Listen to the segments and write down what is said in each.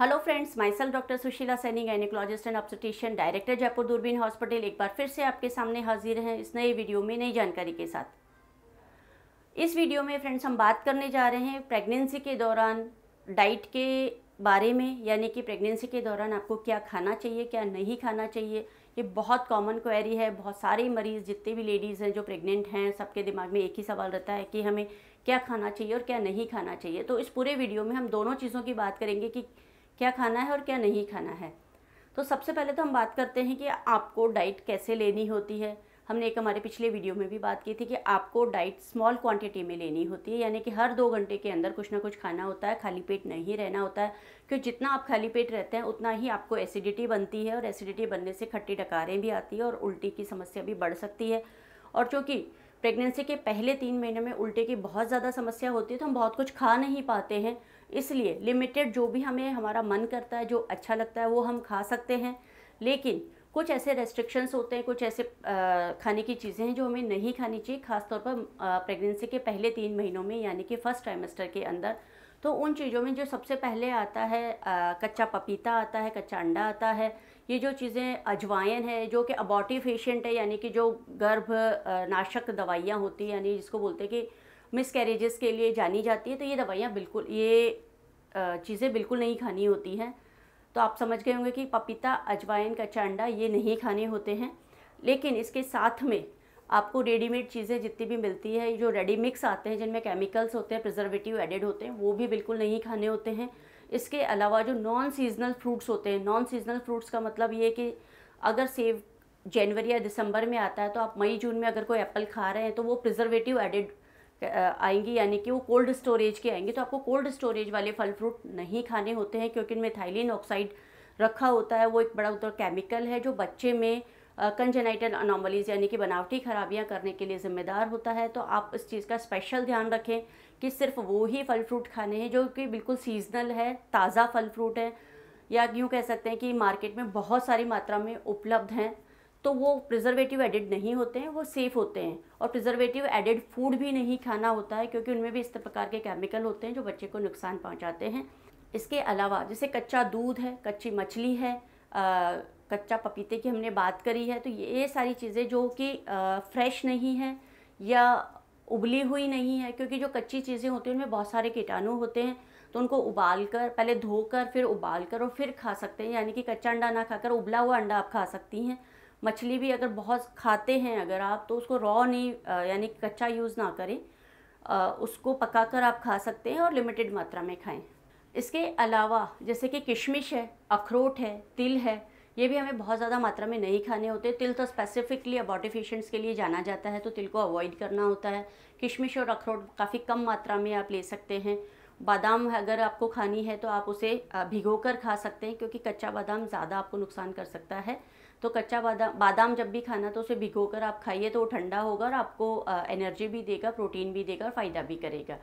hello friends myself doctor Sushila Saini gynaecologist and obstetrician director Jaipur Doorbeen hospital एक बार फिर से आपके सामने हाजिर हैं इस नए वीडियो में नई जानकारी के साथ इस वीडियो में फ्रेंड्स हम बात करने जा रहे हैं प्रेगनेंसी के दौरान डाइट के बारे में यानी कि प्रेगनेंसी के दौरान आपको क्या खाना चाहिए क्या नहीं खाना चाहिए ये बहुत कॉमन क्वेरी है बहुत सारे मरीज़ जितने भी लेडीज़ हैं जो प्रेग्नेंट हैं सबके दिमाग में एक ही सवाल रहता है कि हमें क्या खाना चाहिए और क्या नहीं खाना चाहिए तो इस पूरे वीडियो में हम दोनों चीज़ों की बात करेंगे कि क्या खाना है और क्या नहीं खाना है तो सबसे पहले तो हम बात करते हैं कि आपको डाइट कैसे लेनी होती है हमने एक हमारे पिछले वीडियो में भी बात की थी कि आपको डाइट स्मॉल क्वांटिटी में लेनी होती है यानी कि हर दो घंटे के अंदर कुछ ना कुछ खाना होता है खाली पेट नहीं रहना होता है क्योंकि जितना आप खाली पेट रहते हैं उतना ही आपको एसिडिटी बनती है और एसिडिटी बनने से खट्टी डकारें भी आती है और उल्टी की समस्या भी बढ़ सकती है और चूँकि प्रेगनेंसी के पहले तीन महीने में उल्टे की बहुत ज़्यादा समस्या होती है तो हम बहुत कुछ खा नहीं पाते हैं इसलिए लिमिटेड जो भी हमें हमारा मन करता है जो अच्छा लगता है वो हम खा सकते हैं लेकिन कुछ ऐसे रेस्ट्रिक्शंस होते हैं कुछ ऐसे खाने की चीज़ें हैं जो हमें नहीं खानी चाहिए खासतौर पर प्रेगनेंसी के पहले तीन महीनों में यानी कि फ़र्स्ट ट्राइमेस्टर के अंदर तो उन चीज़ों में जो सबसे पहले आता है आ, कच्चा पपीता आता है कच्चा अंडा आता है ये जो चीज़ें अजवाइन है जो कि अबॉटिव है यानी कि जो गर्भ नाशक दवाइयाँ होती हैं यानी जिसको बोलते हैं कि मिस कैरेजेस के लिए जानी जाती है तो ये दवाइयाँ बिल्कुल ये चीज़ें बिल्कुल नहीं खानी होती हैं तो आप समझ गए होंगे कि पपीता अजवाइन कच्चा अंडा ये नहीं खाने होते हैं लेकिन इसके साथ में आपको रेडीमेड चीज़ें जितनी भी मिलती है जो रेडी मिक्स आते हैं जिनमें केमिकल्स होते हैं प्रिजर्वेटिव एडेड होते हैं वो भी बिल्कुल नहीं खाने होते हैं इसके अलावा जो नॉन सीजनल फ्रूट्स होते हैं नॉन सीजनल फ्रूट्स का मतलब ये कि अगर सेव जनवरी या दिसंबर में आता है तो आप मई जून में अगर कोई एप्पल खा रहे हैं तो वो प्रिजर्वेटिव एडेड आएंगी यानी कि वो कोल्ड स्टोरेज के आएंगे तो आपको कोल्ड स्टोरेज वाले फल फ्रूट नहीं खाने होते हैं क्योंकि इनमें थाइलिन ऑक्साइड रखा होता है वो एक बड़ा उतर केमिकल है जो बच्चे में कंजेनाइटल अनोमलीज़ यानी कि बनावटी खराबियाँ करने के लिए ज़िम्मेदार होता है तो आप इस चीज़ का स्पेशल ध्यान रखें कि सिर्फ वो ही फल फ्रूट खाने हैं जो कि बिल्कुल सीजनल है ताज़ा फल फ्रूट है या यूँ कह सकते हैं कि मार्केट में बहुत सारी मात्रा में उपलब्ध हैं तो वो प्रिजर्वेटिव एडिड नहीं होते हैं वो सेफ़ होते हैं और प्रिजर्वेटिव एडिड फूड भी नहीं खाना होता है क्योंकि उनमें भी इस प्रकार के केमिकल होते हैं जो बच्चे को नुकसान पहुँचाते हैं इसके अलावा जैसे कच्चा दूध है कच्ची मछली है कच्चा पपीते की हमने बात करी है तो ये सारी चीज़ें जो कि फ्रेश नहीं है या उबली हुई नहीं है क्योंकि जो कच्ची चीज़ें होती हैं उनमें बहुत सारे कीटाणु होते हैं तो उनको उबाल कर पहले धोकर फिर उबाल कर और फिर खा सकते हैं यानी कि कच्चा अंडा ना खाकर उबला हुआ अंडा आप खा सकती हैं मछली भी अगर बहुत खाते हैं अगर आप तो उसको रॉ नहीं यानी कच्चा यूज़ ना करें उसको पकाकर आप खा सकते हैं और लिमिटेड मात्रा में खाएं इसके अलावा जैसे कि किशमिश है अखरोट है तिल है ये भी हमें बहुत ज़्यादा मात्रा में नहीं खाने होते तिल तो स्पेसिफिकली अबॉटिफिशेंट्स के लिए जाना जाता है तो तिल को अवॉइड करना होता है किशमिश और अखरोट काफ़ी कम मात्रा में आप ले सकते हैं बादाम अगर आपको खानी है तो आप उसे भिगो कर खा सकते हैं क्योंकि कच्चा बादाम ज़्यादा आपको नुकसान कर सकता है तो कच्चा बादाम बादाम जब भी खाना तो उसे भिगो कर आप खाइए तो वो ठंडा होगा और आपको एनर्जी भी देगा प्रोटीन भी देगा और फ़ायदा भी करेगा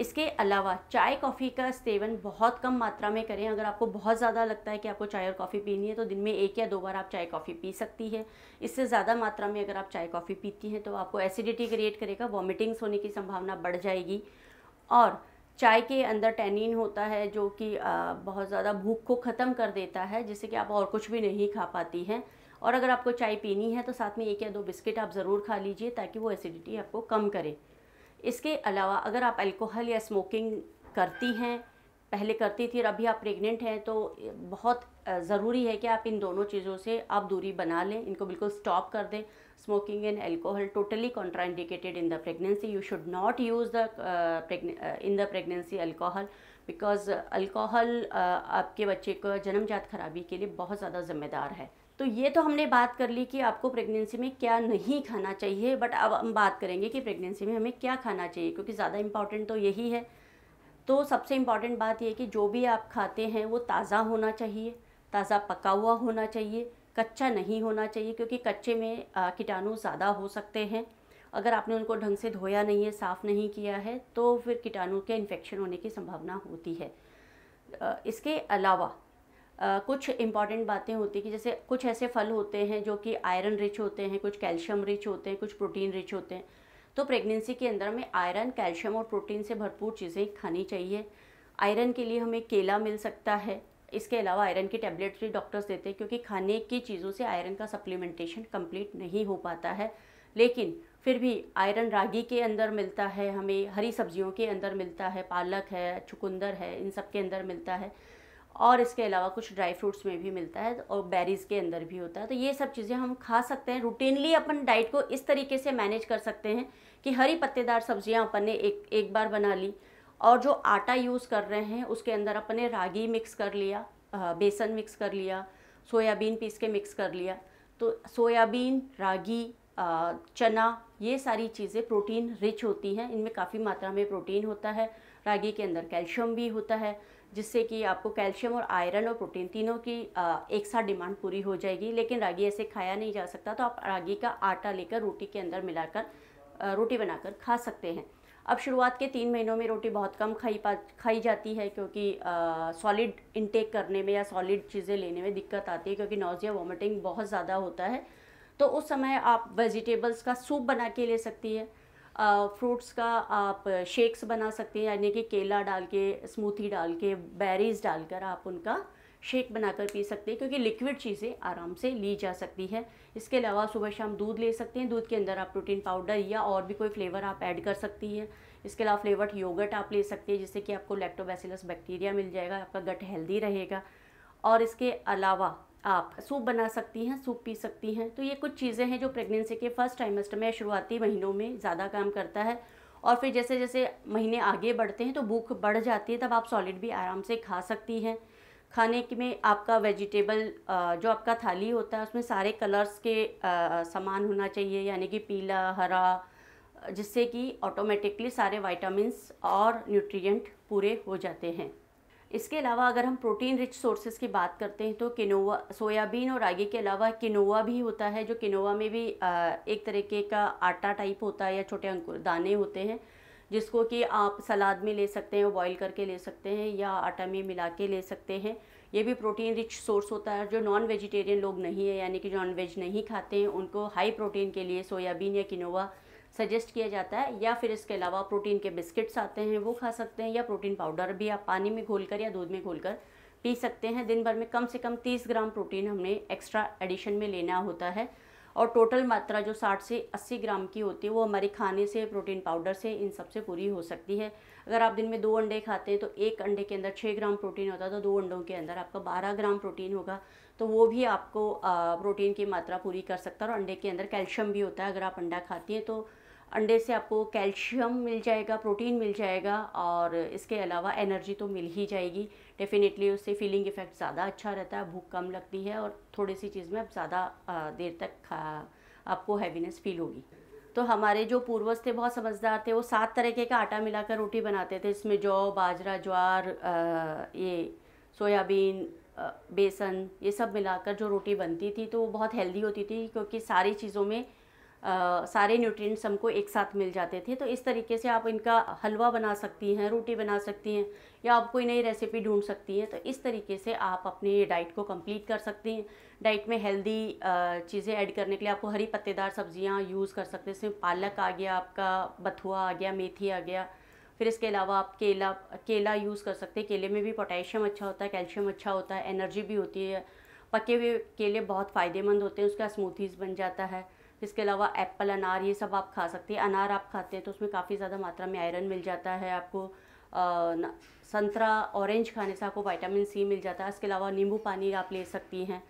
इसके अलावा चाय कॉफ़ी का सेवन बहुत कम मात्रा में करें अगर आपको बहुत ज़्यादा लगता है कि आपको चाय और कॉफ़ी पीनी है तो दिन में एक या दो बार आप चाय कॉफ़ी पी सकती है इससे ज़्यादा मात्रा में अगर आप चाय कॉफ़ी पीती हैं तो आपको एसिडिटी क्रिएट करेगा वॉमिटिंग्स होने की संभावना बढ़ जाएगी और चाय के अंदर टैनिन होता है जो कि बहुत ज़्यादा भूख को ख़त्म कर देता है जिससे कि आप और कुछ भी नहीं खा पाती हैं और अगर आपको चाय पीनी है तो साथ में एक या दो बिस्किट आप ज़रूर खा लीजिए ताकि वो एसिडिटी आपको कम करे इसके अलावा अगर आप अल्कोहल या स्मोकिंग करती हैं पहले करती थी और अभी आप प्रेग्नेंट हैं तो बहुत ज़रूरी है कि आप इन दोनों चीज़ों से आप दूरी बना लें इनको बिल्कुल स्टॉप कर दें smoking and alcohol totally contraindicated in the pregnancy you should not use the in the pregnancy alcohol because alcohol आपके बच्चे को जन्मजात खराबी के लिए बहुत ज़्यादा ज़िम्मेदार है तो ये तो हमने बात कर ली कि आपको प्रेगनेंसी में क्या नहीं खाना चाहिए बट अब हम बात करेंगे कि प्रेगनेंसी में हमें क्या खाना चाहिए क्योंकि ज़्यादा इम्पॉर्टेंट तो यही है तो सबसे इम्पॉर्टेंट बात यह कि जो भी आप खाते हैं वो ताज़ा होना चाहिए ताज़ा पका हुआ होना चाहिए कच्चा नहीं होना चाहिए क्योंकि कच्चे में कीटाणु ज़्यादा हो सकते हैं अगर आपने उनको ढंग से धोया नहीं है साफ़ नहीं किया है तो फिर कीटाणु के इन्फेक्शन होने की संभावना होती है इसके अलावा कुछ इंपॉर्टेंट बातें होती हैं कि जैसे कुछ ऐसे फल होते हैं जो कि आयरन रिच होते हैं कुछ कैल्शियम रिच होते हैं कुछ प्रोटीन रिच होते हैं तो प्रेगनेंसी के अंदर हमें आयरन कैल्शियम और प्रोटीन से भरपूर चीज़ें खानी चाहिए आयरन के लिए हमें केला मिल सकता है इसके अलावा आयरन की टैबलेट्स भी डॉक्टर्स देते हैं क्योंकि खाने की चीज़ों से आयरन का सप्लीमेंटेशन कंप्लीट नहीं हो पाता है लेकिन फिर भी आयरन रागी के अंदर मिलता है हमें हरी सब्जियों के अंदर मिलता है पालक है चुकंदर है इन सब के अंदर मिलता है और इसके अलावा कुछ ड्राई फ्रूट्स में भी मिलता है और बेरीज़ के अंदर भी होता है तो ये सब चीज़ें हम खा सकते हैं रूटीनली अपन डाइट को इस तरीके से मैनेज कर सकते हैं कि हरी पत्तेदार सब्जियां अपन ने एक एक बार बना ली और जो आटा यूज़ कर रहे हैं उसके अंदर अपन ने रागी मिक्स कर लिया बेसन मिक्स कर लिया सोयाबीन पीस के मिक्स कर लिया तो सोयाबीन रागी चना ये सारी चीज़ें प्रोटीन रिच होती हैं इनमें काफ़ी मात्रा में प्रोटीन होता है रागी के अंदर कैल्शियम भी होता है जिससे कि आपको कैल्शियम और आयरन और प्रोटीन तीनों की एक साथ डिमांड पूरी हो जाएगी लेकिन रागी ऐसे खाया नहीं जा सकता तो आप रागी का आटा लेकर रोटी के अंदर मिलाकर रोटी बनाकर खा सकते हैं अब शुरुआत के तीन महीनों में रोटी बहुत कम खाई पा खाई जाती है क्योंकि सॉलिड इनटेक करने में या सॉलिड चीज़ें लेने में दिक्कत आती है क्योंकि नोज़िया वॉमिटिंग बहुत ज़्यादा होता है तो उस समय आप वेजिटेबल्स का सूप बना के ले सकती है फ्रूट्स का आप शेक्स बना सकती हैं यानी कि केला डाल के स्मूथी डाल के बेरीज डालकर आप उनका शेक बनाकर पी सकते हैं क्योंकि लिक्विड चीज़ें आराम से ली जा सकती है इसके अलावा सुबह शाम दूध ले सकते हैं दूध के अंदर आप प्रोटीन पाउडर या और भी कोई फ्लेवर आप ऐड कर सकती हैं इसके अलावा फ्लेवर्ड योगर्ट आप ले सकते हैं जिससे कि आपको लैक्टोबैसिलस बैक्टीरिया मिल जाएगा आपका गट हेल्दी रहेगा और इसके अलावा आप सूप बना सकती हैं सूप पी सकती हैं तो ये कुछ चीज़ें हैं जो प्रेगनेंसी के फर्स्ट ट्राइमेस्टर में शुरुआती महीनों में ज़्यादा काम करता है और फिर जैसे जैसे महीने आगे बढ़ते हैं तो भूख बढ़ जाती है तब आप सॉलिड भी आराम से खा सकती हैं खाने में आपका वेजिटेबल जो आपका थाली होता है उसमें सारे कलर्स के सामान होना चाहिए यानी कि पीला हरा जिससे कि ऑटोमेटिकली सारे वाइटामस और न्यूट्रिएंट पूरे हो जाते हैं इसके अलावा अगर हम प्रोटीन रिच सोर्सेज की बात करते हैं तो किनोवा सोयाबीन और आगे के अलावा किनोवा भी होता है जो किनोवा में भी एक तरीके का आटा टाइप होता है या छोटे अंकुर दाने होते हैं जिसको कि आप सलाद में ले सकते हैं बॉईल करके ले सकते हैं या आटा में मिला के ले सकते हैं ये भी प्रोटीन रिच सोर्स होता है जो नॉन वेजिटेरियन लोग नहीं है यानी कि जो नॉन वेज नहीं खाते हैं उनको हाई प्रोटीन के लिए सोयाबीन या किनोवा सजेस्ट किया जाता है या फिर इसके अलावा प्रोटीन के बिस्किट्स आते हैं वो खा सकते हैं या प्रोटीन पाउडर भी आप पानी में घोल या दूध में घोल पी सकते हैं दिन भर में कम से कम तीस ग्राम प्रोटीन हमें एक्स्ट्रा एडिशन में लेना होता है और टोटल मात्रा जो 60 से 80 ग्राम की होती है वो हमारे खाने से प्रोटीन पाउडर से इन सब से पूरी हो सकती है अगर आप दिन में दो अंडे खाते हैं तो एक अंडे के अंदर 6 ग्राम प्रोटीन होता है तो दो अंडों के अंदर आपका 12 ग्राम प्रोटीन होगा तो वो भी आपको प्रोटीन की मात्रा पूरी कर सकता है और अंडे के अंदर कैल्शियम भी होता है अगर आप अंडा खाती हैं तो अंडे से आपको कैल्शियम मिल जाएगा प्रोटीन मिल जाएगा और इसके अलावा एनर्जी तो मिल ही जाएगी डेफ़िनेटली उससे फीलिंग इफ़ेक्ट ज़्यादा अच्छा रहता है भूख कम लगती है और थोड़ी सी चीज़ में आप ज़्यादा देर तक खा आपको हैवीनेस फील होगी तो हमारे जो पूर्वज थे बहुत समझदार थे वो सात तरीके का आटा मिलाकर रोटी बनाते थे इसमें जौ बाजरा ज्वार ये सोयाबीन बेसन ये सब मिलाकर जो रोटी बनती थी तो वो बहुत हेल्दी होती थी क्योंकि सारी चीज़ों में सारे न्यूट्रिएंट्स हमको एक साथ मिल जाते थे तो इस तरीके से आप इनका हलवा बना सकती हैं रोटी बना सकती हैं या आप कोई नई रेसिपी ढूंढ सकती हैं तो इस तरीके से आप अपने डाइट को कंप्लीट कर सकती हैं डाइट में हेल्दी चीज़ें ऐड करने के लिए आपको हरी पत्तेदार सब्जियाँ यूज़ कर सकते हैं जिसमें पालक आ गया आपका बथुआ आ गया मेथी आ गया फिर इसके अलावा आप केला केला यूज़ कर सकते हैं केले में भी पोटेशियम अच्छा होता है कैल्शियम अच्छा होता है एनर्जी भी होती है पके हुए केले बहुत फ़ायदेमंद होते हैं उसका स्मूथीज़ बन जाता है इसके अलावा एप्पल अनार ये सब आप खा सकते हैं अनार आप खाते हैं तो उसमें काफ़ी ज़्यादा मात्रा में आयरन मिल जाता है आपको संतरा ऑरेंज खाने से आपको वाइटामिन सी मिल जाता है इसके अलावा नींबू पानी आप ले सकती हैं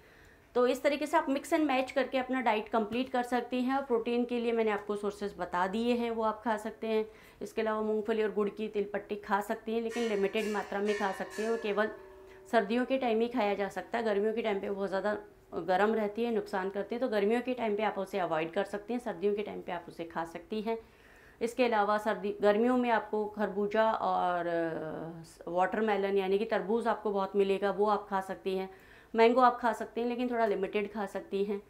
तो इस तरीके से आप मिक्स एंड मैच करके अपना डाइट कंप्लीट कर सकती हैं और प्रोटीन के लिए मैंने आपको सोर्सेज बता दिए हैं वो आप खा सकते हैं इसके अलावा मूंगफली और गुड़ की तिलपट्टी खा सकती हैं लेकिन लिमिटेड मात्रा में खा सकते हैं और केवल सर्दियों के टाइम ही खाया जा सकता है गर्मियों के टाइम पे बहुत ज़्यादा गर्म रहती है नुकसान करती है तो गर्मियों के टाइम पे आप उसे अवॉइड कर सकते हैं सर्दियों के टाइम पे आप उसे खा सकती हैं इसके अलावा सर्दी गर्मियों में आपको खरबूजा और वाटरमेलन यानी कि तरबूज आपको बहुत मिलेगा वो आप खा सकती हैं मैंगो आप खा सकते हैं लेकिन थोड़ा लिमिटेड खा सकती हैं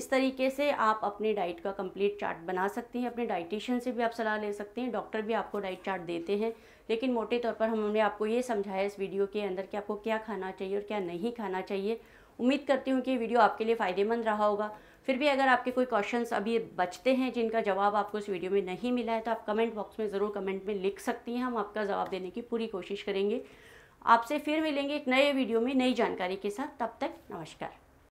इस तरीके से आप अपने डाइट का कंप्लीट चार्ट बना सकती हैं अपने डाइटिशियन से भी आप सलाह ले सकते हैं डॉक्टर भी आपको डाइट चार्ट देते हैं लेकिन मोटे तौर पर हमने आपको ये समझाया इस वीडियो के अंदर कि आपको क्या खाना चाहिए और क्या नहीं खाना चाहिए उम्मीद करती हूँ कि वीडियो आपके लिए फ़ायदेमंद रहा होगा फिर भी अगर आपके कोई क्वेश्चंस अभी बचते हैं जिनका जवाब आपको इस वीडियो में नहीं मिला है तो आप कमेंट बॉक्स में ज़रूर कमेंट में लिख सकती हैं हम आपका जवाब देने की पूरी कोशिश करेंगे आपसे फिर मिलेंगे एक नए वीडियो में नई जानकारी के साथ तब तक नमस्कार